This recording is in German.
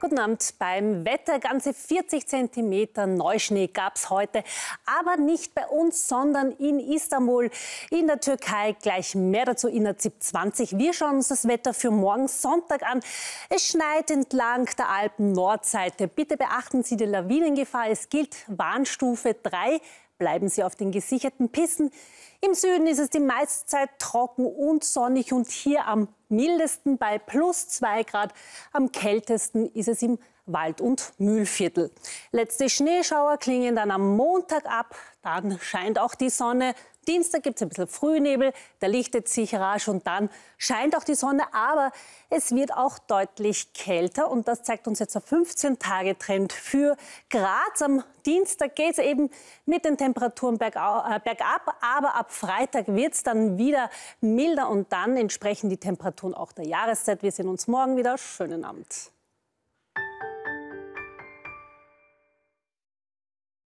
Guten Abend. Beim Wetter ganze 40 cm Neuschnee gab es heute, aber nicht bei uns, sondern in Istanbul, in der Türkei. Gleich mehr dazu in der ZIP 20. Wir schauen uns das Wetter für morgen Sonntag an. Es schneit entlang der Alpen-Nordseite. Bitte beachten Sie die Lawinengefahr. Es gilt Warnstufe 3. Bleiben Sie auf den gesicherten Pisten. Im Süden ist es die meiste Zeit trocken und sonnig und hier am mildesten bei plus zwei Grad. Am kältesten ist es im Wald- und Mühlviertel. Letzte Schneeschauer klingen dann am Montag ab, dann scheint auch die Sonne. Dienstag gibt es ein bisschen Frühnebel, der lichtet sich rasch und dann scheint auch die Sonne, aber es wird auch deutlich kälter und das zeigt uns jetzt der 15-Tage-Trend für Graz. Am Dienstag geht es eben mit den Temperaturen äh, bergab, aber ab Freitag wird es dann wieder milder und dann entsprechen die Temperaturen auch der Jahreszeit. Wir sehen uns morgen wieder. Schönen Abend.